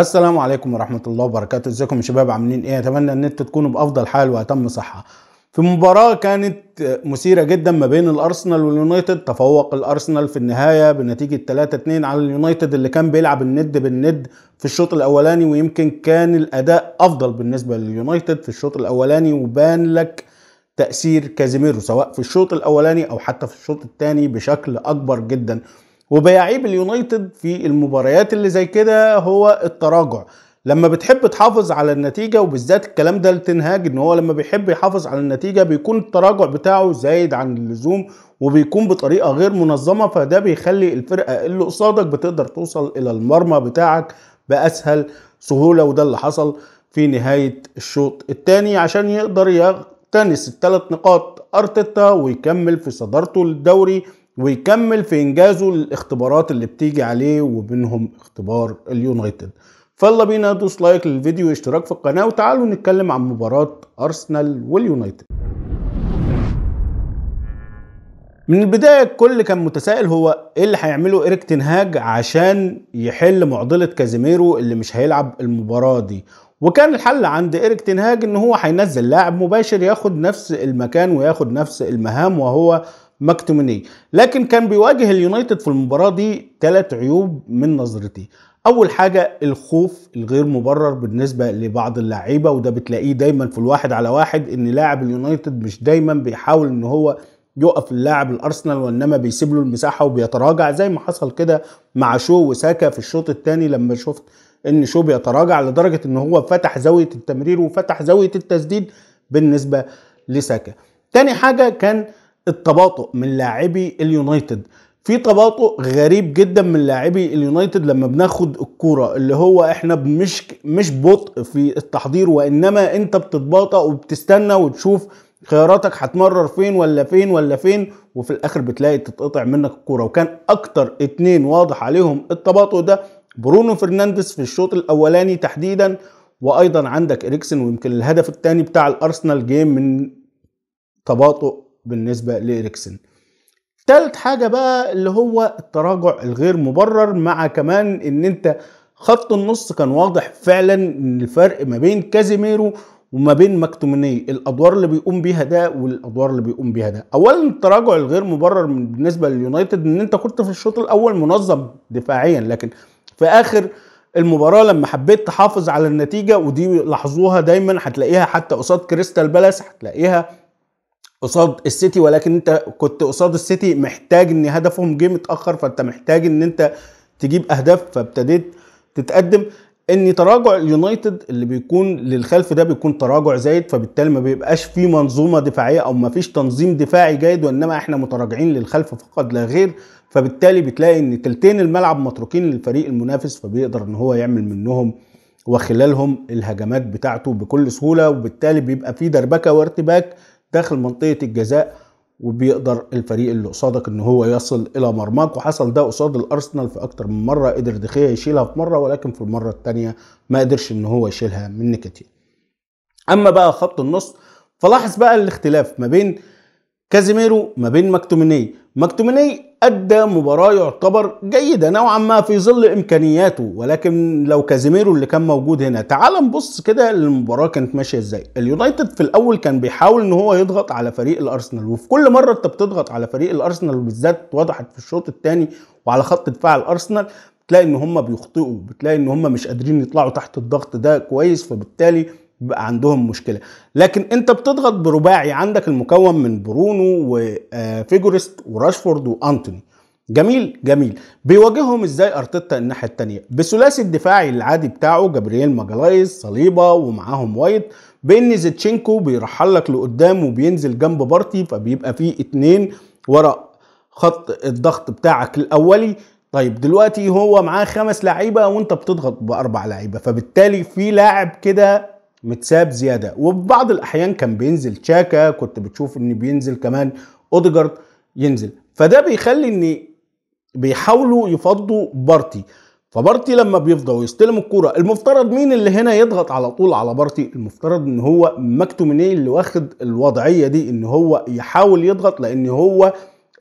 السلام عليكم ورحمه الله وبركاته ازيكم يا شباب عاملين ايه اتمنى ان انتوا تكونوا بافضل حال واتم صحه في مباراة كانت مثيرة جدا ما بين الأرسنال واليونايتد تفوق الأرسنال في النهاية بنتيجة 3-2 على اليونايتد اللي كان بيلعب الند بالند في الشوط الأولاني ويمكن كان الأداء أفضل بالنسبة لليونايتد في الشوط الأولاني وبان لك تأثير كازيميرو سواء في الشوط الأولاني أو حتى في الشوط الثاني بشكل أكبر جدا وبيعيب اليونايتد في المباريات اللي زي كده هو التراجع لما بتحب تحافظ على النتيجة وبالذات الكلام ده لتنهاج ان هو لما بيحب يحافظ على النتيجة بيكون التراجع بتاعه زايد عن اللزوم وبيكون بطريقة غير منظمة فده بيخلي الفرقة اللي قصادك بتقدر توصل الى المرمى بتاعك بأسهل سهولة وده اللي حصل في نهاية الشوط الثاني عشان يقدر يغتنس الثلاث نقاط ارتيتا ويكمل في صدارته للدوري ويكمل في انجازه الاختبارات اللي بتيجي عليه وبينهم اختبار اليونايتد فيلا بينا دوس لايك للفيديو واشتراك في القناه وتعالوا نتكلم عن مباراه ارسنال واليونايتد من البداية الكل كان متسائل هو ايه اللي هيعمله ايريك تنهاج عشان يحل معضلة كازيميرو اللي مش هيلعب المباراة دي وكان الحل عند ايريك تنهاج ان هو هينزل لاعب مباشر ياخد نفس المكان وياخد نفس المهام وهو مكتومني لكن كان بيواجه اليونايتد في المباراة دي ثلاث عيوب من نظرتي اول حاجه الخوف الغير مبرر بالنسبه لبعض اللعيبه وده بتلاقيه دايما في الواحد على واحد ان لاعب اليونايتد مش دايما بيحاول ان هو يقف اللاعب الارسنال وانما بيسيب له المساحه وبيتراجع زي ما حصل كده مع شو وساكا في الشوط الثاني لما شفت ان شو بيتراجع لدرجه ان هو فتح زاويه التمرير وفتح زاويه التسديد بالنسبه لساكا تاني حاجه كان التباطؤ من لاعبي اليونايتد في تباطؤ غريب جدا من لاعبي اليونايتد لما بناخد الكوره اللي هو احنا مش مش بطء في التحضير وانما انت بتتباطأ وبتستنى وتشوف خياراتك هتمرر فين ولا فين ولا فين وفي الاخر بتلاقي تتقطع منك الكوره وكان اكتر اتنين واضح عليهم التباطؤ ده برونو فرنانديز في الشوط الاولاني تحديدا وايضا عندك اريكسن ويمكن الهدف الثاني بتاع الارسنال جيم من تباطؤ بالنسبة لإريكسن تالت حاجة بقى اللي هو التراجع الغير مبرر مع كمان ان انت خط النص كان واضح فعلا ان الفرق ما بين كازيميرو وما بين مكتوميني الادوار اللي بيقوم بيها ده والادوار اللي بيقوم بيها ده اولا التراجع الغير مبرر بالنسبه لليونايتد ان انت كنت في الشوط الاول منظم دفاعيا لكن في اخر المباراه لما حبيت تحافظ على النتيجه ودي لاحظوها دايما هتلاقيها حتى قصاد كريستال بالاس هتلاقيها قصاد السيتي ولكن انت كنت قصاد السيتي محتاج ان هدفهم جه متاخر فانت محتاج ان انت تجيب اهداف فابتديت تتقدم ان تراجع اليونايتد اللي بيكون للخلف ده بيكون تراجع زايد فبالتالي ما بيبقاش في منظومه دفاعيه او ما فيش تنظيم دفاعي جيد وانما احنا متراجعين للخلف فقط لا غير فبالتالي بتلاقي ان تلتين الملعب متروكين للفريق المنافس فبيقدر ان هو يعمل منهم وخلالهم الهجمات بتاعته بكل سهوله وبالتالي بيبقى في دربكه وارتباك داخل منطقه الجزاء وبيقدر الفريق اللي قصادك ان هو يصل الى مرماك وحصل ده قصاد الارسنال في اكتر من مره قدر دخيه يشيلها في مره ولكن في المره الثانيه ما قدرش ان هو يشيلها من نيكتي اما بقى خط النص فلاحظ بقى الاختلاف ما بين كازيميرو ما بين مكتوميني مكتوميني أدى مباراة يعتبر جيدة نوعا ما في ظل إمكانياته ولكن لو كازيميرو اللي كان موجود هنا تعال نبص كده المباراة كانت ماشية إزاي اليونايتد في الأول كان بيحاول إن هو يضغط على فريق الأرسنال وفي كل مرة أنت بتضغط على فريق الأرسنال بالذات وضحت في الشوط الثاني وعلى خط دفاع الأرسنال بتلاقي إن هم بيخطئوا بتلاقي إن هم مش قادرين يطلعوا تحت الضغط ده كويس فبالتالي بقى عندهم مشكله لكن انت بتضغط برباعي عندك المكون من برونو وفيجورست آه، وراشفورد وانتوني جميل جميل بيواجههم ازاي ارتيتا الناحيه الثانيه بثلاثي الدفاعي العادي بتاعه جابرييل ماجلايز صليبه ومعاهم وايت بان زيتشينكو بيرحل لك لقدام وبينزل جنب بارتي فبيبقى فيه اتنين ورا خط الضغط بتاعك الاولي طيب دلوقتي هو معاه خمس لعيبه وانت بتضغط باربع لعيبه فبالتالي في لاعب كده متساب زياده وبعض الاحيان كان بينزل تشاكا كنت بتشوف ان بينزل كمان اوديجارد ينزل فده بيخلي ان بيحاولوا يفضوا بارتي فبارتي لما بيفضى ويستلم الكرة المفترض مين اللي هنا يضغط على طول على بارتي المفترض ان هو مكتومينيه اللي واخد الوضعية دي ان هو يحاول يضغط لان هو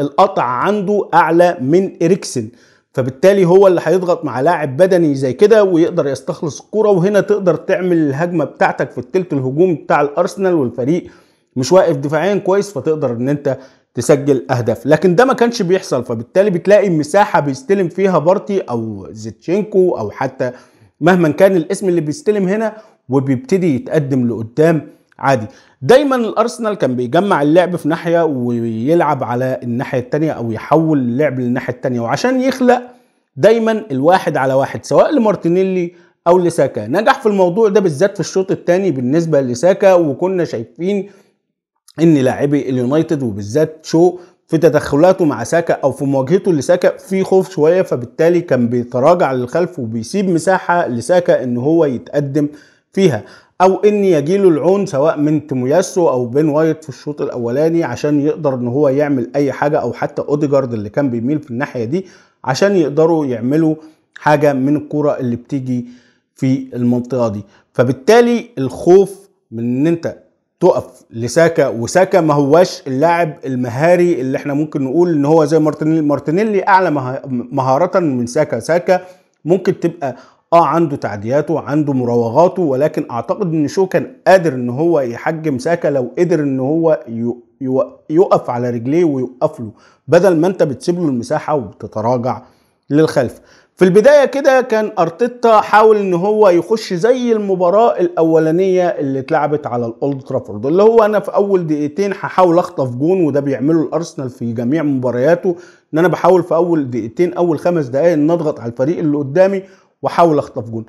القطع عنده اعلى من اريكسن فبالتالي هو اللي هيضغط مع لاعب بدني زي كده ويقدر يستخلص الكوره وهنا تقدر تعمل الهجمه بتاعتك في التلت الهجوم بتاع الارسنال والفريق مش واقف دفاعيا كويس فتقدر ان انت تسجل اهداف لكن ده ما كانش بيحصل فبالتالي بتلاقي مساحه بيستلم فيها بارتي او زيتشينكو او حتى مهما كان الاسم اللي بيستلم هنا وبيبتدي يتقدم لقدام عادي دايما الارسنال كان بيجمع اللعب في ناحيه ويلعب على الناحيه الثانيه او يحول اللعب للناحيه الثانيه وعشان يخلق دايما الواحد على واحد سواء لمارتينيلي او لساكا نجح في الموضوع ده بالذات في الشوط الثاني بالنسبه لساكا وكنا شايفين ان لاعبي اليونايتد وبالذات شو في تدخلاته مع ساكا او في مواجهته لساكا في خوف شويه فبالتالي كان بيتراجع للخلف وبيسيب مساحه لساكا ان هو يتقدم فيها او ان يجيله العون سواء من تومياسو او بين وايت في الشوط الاولاني عشان يقدر ان هو يعمل اي حاجه او حتى اوديجارد اللي كان بيميل في الناحيه دي عشان يقدروا يعملوا حاجه من الكره اللي بتيجي في المنطقه دي فبالتالي الخوف من ان انت تقف لساكا وساكا ما هواش اللاعب المهاري اللي احنا ممكن نقول ان هو زي مارتينيلي مارتينيلي اعلى مهارة من ساكا ساكا ممكن تبقى اه عنده تعدياته عنده مراوغاته ولكن اعتقد ان شو كان قادر ان هو يحجم ساكا لو قدر ان هو يقف على رجليه ويوقف له بدل ما انت بتسيب له المساحه وبتتراجع للخلف في البداية كده كان أرتيتا حاول إن هو يخش زي المباراة الأولانية اللي اتلعبت على الأولد ترافورد اللي هو أنا في أول دقيقتين هحاول أخطف جون وده بيعمله الأرسنال في جميع مبارياته إن أنا بحاول في أول دقيقتين أول خمس دقايق إن أضغط على الفريق اللي قدامي واحاول اخطف جون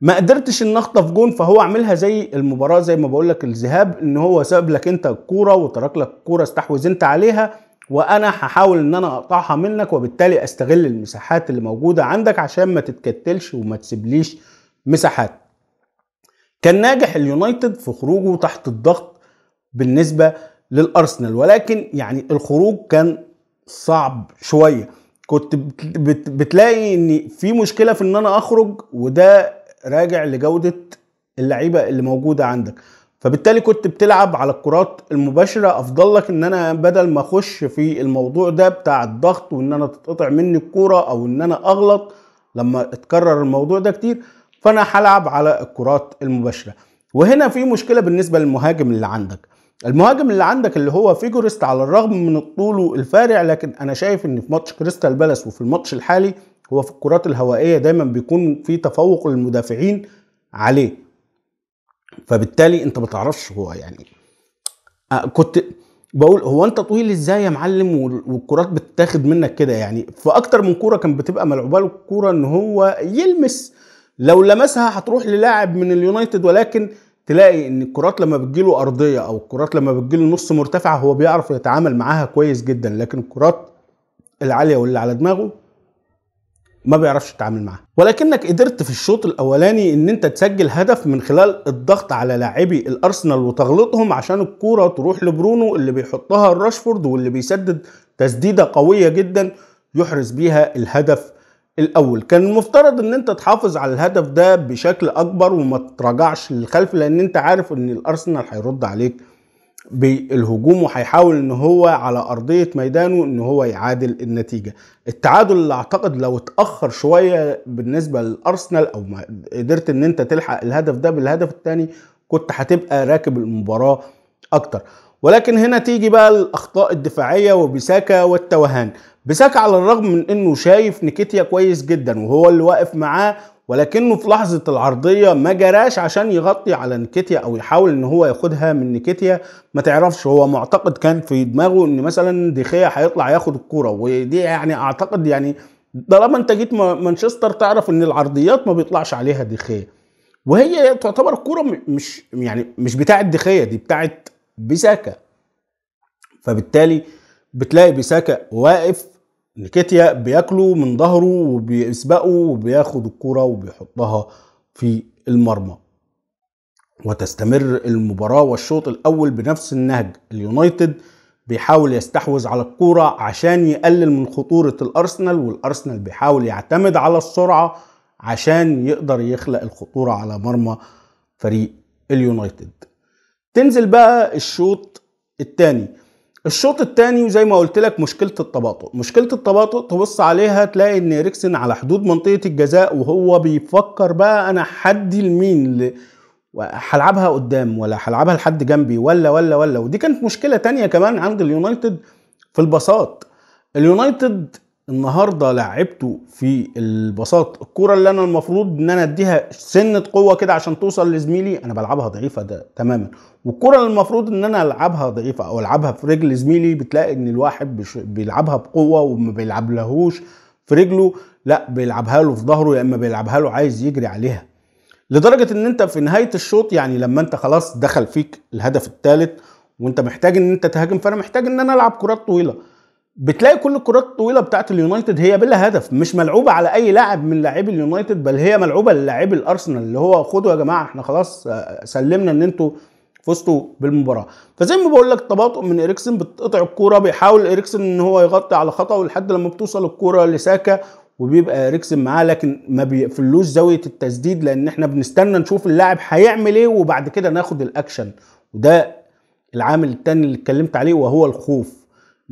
ما قدرتش ان اخطف جون فهو عاملها زي المباراه زي ما بقول لك الذهاب ان هو ساب لك انت الكوره وترك لك الكوره استحوذ انت عليها وانا هحاول ان انا اقطعها منك وبالتالي استغل المساحات اللي موجوده عندك عشان ما تتكتلش وما تسيبليش مساحات كان ناجح اليونايتد في خروجه تحت الضغط بالنسبه للارسنال ولكن يعني الخروج كان صعب شويه كنت بتلاقي ان في مشكله في ان انا اخرج وده راجع لجوده اللعيبه اللي موجوده عندك فبالتالي كنت بتلعب على الكرات المباشره افضل لك ان انا بدل ما اخش في الموضوع ده بتاع الضغط وان انا تتقطع مني الكوره او ان انا اغلط لما اتكرر الموضوع ده كتير فانا هلعب على الكرات المباشره وهنا في مشكله بالنسبه للمهاجم اللي عندك المهاجم اللي عندك اللي هو فيجورست على الرغم من طوله الفارع لكن انا شايف ان في ماتش كريستال بالاس وفي الماتش الحالي هو في الكرات الهوائيه دايما بيكون في تفوق للمدافعين عليه فبالتالي انت ما تعرفش هو يعني كنت بقول هو انت طويل ازاي يا معلم والكرات بتتاخد منك كده يعني في اكتر من كوره كان بتبقى ملعوبه له الكوره ان هو يلمس لو لمسها هتروح للاعب من اليونايتد ولكن تلاقي ان الكرات لما بتجيله ارضيه او الكرات لما بتجيله نص مرتفعه هو بيعرف يتعامل معاها كويس جدا لكن الكرات العاليه واللي على دماغه ما بيعرفش يتعامل معاها ولكنك قدرت في الشوط الاولاني ان انت تسجل هدف من خلال الضغط على لاعبي الارسنال وتغلطهم عشان الكوره تروح لبرونو اللي بيحطها راشفورد واللي بيسدد تسديده قويه جدا يحرز بيها الهدف الاول كان المفترض ان انت تحافظ على الهدف ده بشكل اكبر وما تراجعش للخلف لان انت عارف ان الارسنال هيرد عليك بالهجوم وهيحاول ان هو على ارضيه ميدانه ان هو يعادل النتيجه التعادل اللي اعتقد لو اتاخر شويه بالنسبه للارسنال او ما قدرت ان انت تلحق الهدف ده بالهدف الثاني كنت هتبقى راكب المباراه اكتر ولكن هنا تيجي بقى الاخطاء الدفاعيه وبيساكا والتوهان بساك على الرغم من انه شايف نيكيتيا كويس جدا وهو اللي واقف معاه ولكنه في لحظة العرضية ما جراش عشان يغطي على نيكيتيا او يحاول ان هو ياخدها من نيكيتيا ما تعرفش هو معتقد كان في دماغه ان مثلا ديخيا هيطلع ياخد الكورة ودي يعني اعتقد يعني طالما انت جيت مانشستر تعرف ان العرضيات ما بيطلعش عليها ديخيا وهي تعتبر الكورة مش يعني مش بتاعت ديخيا دي بتاعت بيساكا فبالتالي بتلاقي بيساكا واقف نكيتيا بياكلوا من ظهره وبيسبقوا وبياخد الكرة وبيحطها في المرمى وتستمر المباراة والشوط الأول بنفس النهج اليونايتد بيحاول يستحوذ على الكرة عشان يقلل من خطورة الأرسنال والأرسنال بيحاول يعتمد على السرعة عشان يقدر يخلق الخطورة على مرمى فريق اليونايتد تنزل بقى الشوط الثاني الشوط الثاني وزي ما قلت لك مشكله التباطؤ مشكله التباطؤ تبص عليها تلاقي ان ريكسن على حدود منطقه الجزاء وهو بيفكر بقى انا حدي لمين هلعبها قدام ولا هلعبها لحد جنبي ولا ولا ولا ودي كانت مشكله تانية كمان عند اليونايتد في البساط اليونايتد النهارده لعبته في البساط الكوره اللي انا المفروض ان انا اديها سنه قوه كده عشان توصل لزميلي انا بلعبها ضعيفه ده تماما والكوره اللي المفروض ان انا العبها ضعيفه او العبها في رجل زميلي بتلاقي ان الواحد بيلعبها بقوه وما بيلعبلهوش في رجله لا بيلعبها له في ظهره يا اما بيلعبها له عايز يجري عليها لدرجه ان انت في نهايه الشوط يعني لما انت خلاص دخل فيك الهدف الثالث وانت محتاج ان انت تهاجم فانا محتاج ان انا العب كرات طويله بتلاقي كل الكرات الطويله بتاعت اليونايتد هي بلا هدف مش ملعوبه على اي لاعب من لاعبي اليونايتد بل هي ملعوبه للاعبي الارسنال اللي هو خدوا يا جماعه احنا خلاص آه، سلمنا ان انتوا فزتوا بالمباراه فزي ما بقول لك تباطؤ من اريكسن بتقطع الكوره بيحاول اريكسن ان هو يغطي على خطأه لحد لما بتوصل الكوره لساكا وبيبقى اريكسن معاه لكن ما بيقفلوش زاويه التسديد لان احنا بنستنى نشوف اللاعب هيعمل ايه وبعد كده ناخد الاكشن وده العامل الثاني اللي اتكلمت عليه وهو الخوف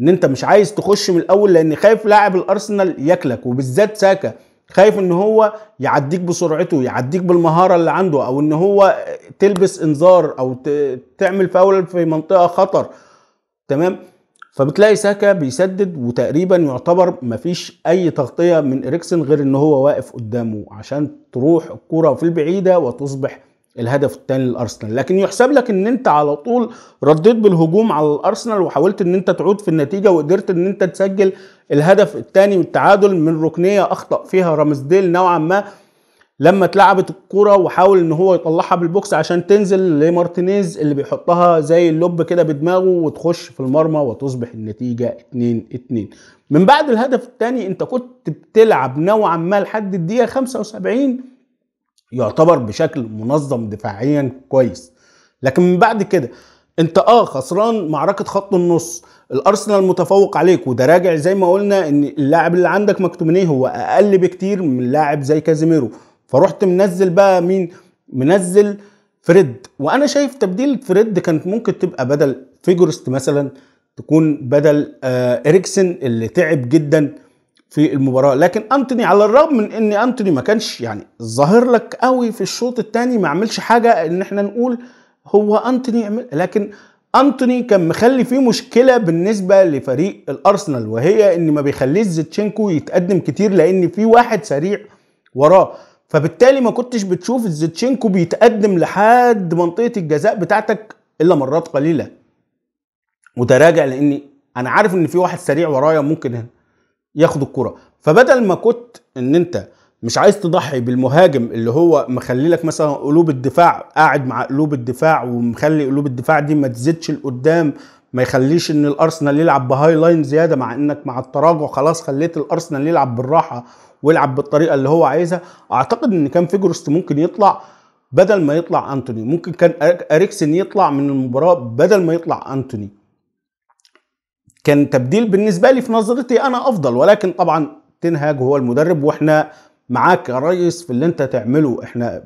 ان انت مش عايز تخش من الاول لان خايف لاعب الارسنال ياكلك وبالذات ساكا خايف ان هو يعديك بسرعته يعديك بالمهاره اللي عنده او ان هو تلبس انذار او تعمل فاول في منطقه خطر تمام فبتلاقي ساكا بيسدد وتقريبا يعتبر مفيش اي تغطيه من اريكسن غير ان هو واقف قدامه عشان تروح الكره في البعيده وتصبح الهدف الثاني للارسنال لكن يحسب لك ان انت على طول رديت بالهجوم على الارسنال وحاولت ان انت تعود في النتيجه وقدرت ان انت تسجل الهدف الثاني والتعادل من ركنيه اخطا فيها رامزديل نوعا ما لما اتلعبت الكرة وحاول ان هو يطلعها بالبوكس عشان تنزل لمارتينيز اللي بيحطها زي اللب كده بدماغه وتخش في المرمى وتصبح النتيجة 2 2 من بعد الهدف الثاني انت كنت بتلعب نوعا ما لحد الدقيقة 75 يعتبر بشكل منظم دفاعيا كويس لكن من بعد كده انت اه خسران معركه خط النص الارسنال متفوق عليك وده راجع زي ما قلنا ان اللاعب اللي عندك مكتومينيه هو اقل بكتير من لاعب زي كازيميرو فرحت منزل بقى مين منزل فريد وانا شايف تبديل فريد كانت ممكن تبقى بدل فيجورست مثلا تكون بدل آه اريكسن اللي تعب جدا في المباراه لكن انتوني على الرغم من ان انتوني ما كانش يعني ظاهر لك قوي في الشوط الثاني ما عملش حاجه ان احنا نقول هو انتوني عمل لكن انتوني كان مخلي فيه مشكله بالنسبه لفريق الارسنال وهي ان ما بيخليش زيتشينكو يتقدم كتير لان في واحد سريع وراه فبالتالي ما كنتش بتشوف زيتشينكو بيتقدم لحد منطقه الجزاء بتاعتك الا مرات قليله وتراجع لاني انا عارف ان في واحد سريع ورايا ممكن هنا ياخد الكره فبدل ما كنت ان انت مش عايز تضحي بالمهاجم اللي هو مخلي لك مثلا قلوب الدفاع قاعد مع قلوب الدفاع ومخلي قلوب الدفاع دي ما تزيدش لقدام ما يخليش ان الارسنال يلعب بهاي لاين زياده مع انك مع التراجع خلاص خليت الارسنال يلعب بالراحه ويلعب بالطريقه اللي هو عايزها اعتقد ان كان فيجرست ممكن يطلع بدل ما يطلع انتوني ممكن كان اريكسن يطلع من المباراه بدل ما يطلع انتوني كان تبديل بالنسبة لي في نظرتي أنا أفضل ولكن طبعا تنهاج هو المدرب وإحنا معاك يا ريس في اللي أنت تعمله إحنا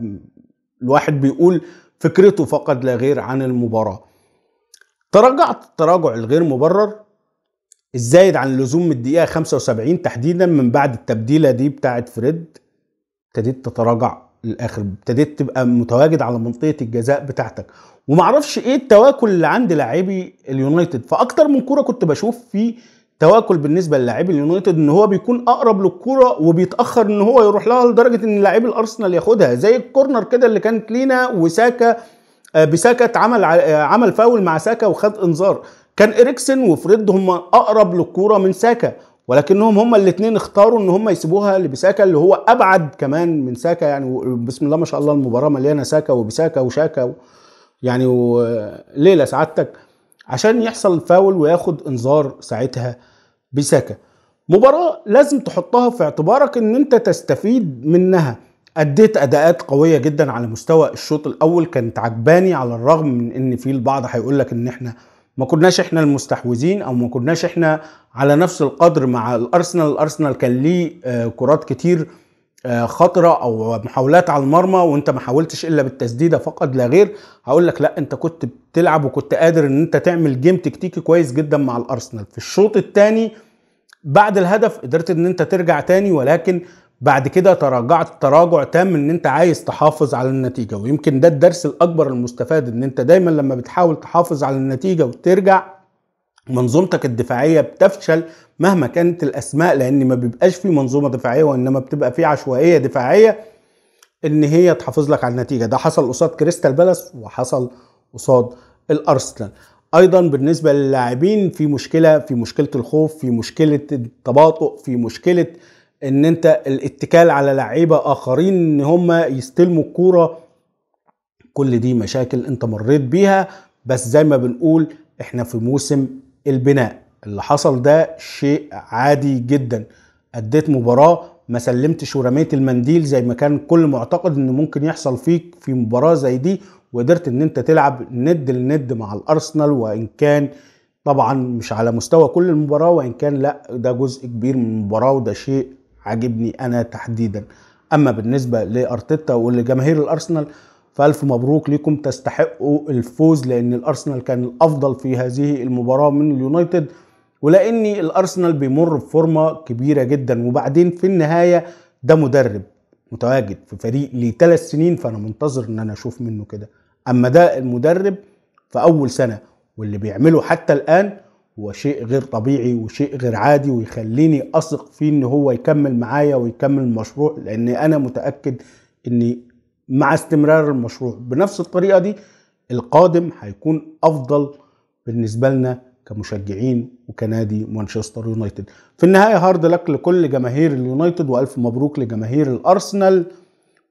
الواحد بيقول فكرته فقط لا غير عن المباراة تراجعت التراجع الغير مبرر الزايد عن اللزوم من الدقيقة 75 تحديدا من بعد التبديلة دي بتاعت فريد ابتديت تتراجع للاخر ابتديت تبقى متواجد على منطقه الجزاء بتاعتك ومعرفش ايه التواكل اللي عند لاعبي اليونايتد فاكتر من كوره كنت بشوف فيه تواكل بالنسبه للاعبي اليونايتد ان هو بيكون اقرب للكوره وبيتاخر ان هو يروح لها لدرجه ان لاعبي الارسنال ياخدها زي الكورنر كده اللي كانت لينا وساكا آه، بساكا اتعمل آه، عمل فاول مع ساكا وخد انذار كان اريكسن وفريد هم اقرب للكوره من ساكا ولكنهم هما الاثنين اختاروا ان هما يسيبوها لبساكا اللي هو ابعد كمان من ساكا يعني بسم الله ما شاء الله المباراه مليانه ساكا وبساكا وشاكا و يعني وليله سعادتك عشان يحصل فاول وياخد انذار ساعتها بساكا مباراه لازم تحطها في اعتبارك ان انت تستفيد منها اديت اداءات قويه جدا على مستوى الشوط الاول كانت عجباني على الرغم من ان في البعض هيقول لك ان احنا ما كناش احنا المستحوذين او ما كناش احنا على نفس القدر مع الارسنال الارسنال كان ليه آه، كرات كتير آه، خطرة او محاولات على المرمى وانت ما حاولتش الا بالتسديده فقط لا غير هقول لك لا انت كنت بتلعب وكنت قادر ان انت تعمل جيم تكتيكي كويس جدا مع الارسنال في الشوط الثاني بعد الهدف قدرت ان انت ترجع تاني ولكن بعد كده تراجعت تراجع تام ان انت عايز تحافظ على النتيجه ويمكن ده الدرس الاكبر المستفاد ان انت دايما لما بتحاول تحافظ على النتيجه وترجع منظومتك الدفاعيه بتفشل مهما كانت الاسماء لان ما بيبقاش في منظومه دفاعيه وانما بتبقى في عشوائيه دفاعيه ان هي تحافظ لك على النتيجه ده حصل قصاد كريستال بالاس وحصل قصاد الارسنال ايضا بالنسبه للاعبين في مشكله في مشكله الخوف في مشكله التباطؤ في مشكله ان انت الاتكال على لعيبه اخرين ان هم يستلموا الكوره كل دي مشاكل انت مريت بيها بس زي ما بنقول احنا في موسم البناء اللي حصل ده شيء عادي جدا اديت مباراه ما سلمتش ورميت المنديل زي ما كان كل معتقد ان ممكن يحصل فيك في مباراه زي دي وقدرت ان انت تلعب ند لند مع الارسنال وان كان طبعا مش على مستوى كل المباراه وان كان لا ده جزء كبير من المباراه وده شيء عاجبني انا تحديدا اما بالنسبه لارتيتا ولجماهير الارسنال فالف مبروك لكم تستحقوا الفوز لان الارسنال كان الافضل في هذه المباراه من اليونايتد ولان الارسنال بيمر بفورمه كبيره جدا وبعدين في النهايه ده مدرب متواجد في فريق ليه ثلاث سنين فانا منتظر ان انا اشوف منه كده اما ده المدرب في اول سنه واللي بيعمله حتى الان وشيء غير طبيعي وشيء غير عادي ويخليني اثق فيه ان هو يكمل معايا ويكمل المشروع لان انا متاكد ان مع استمرار المشروع بنفس الطريقه دي القادم هيكون افضل بالنسبه لنا كمشجعين وكنادي مانشستر يونايتد في النهايه هارد لك لكل جماهير اليونايتد والف مبروك لجماهير الارسنال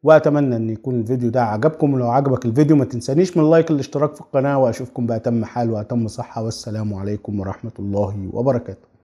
واتمنى ان يكون الفيديو ده عجبكم ولو عجبك الفيديو ما تنسانيش من اللايك الاشتراك في القناه واشوفكم باتم حال واتم صحه والسلام عليكم ورحمه الله وبركاته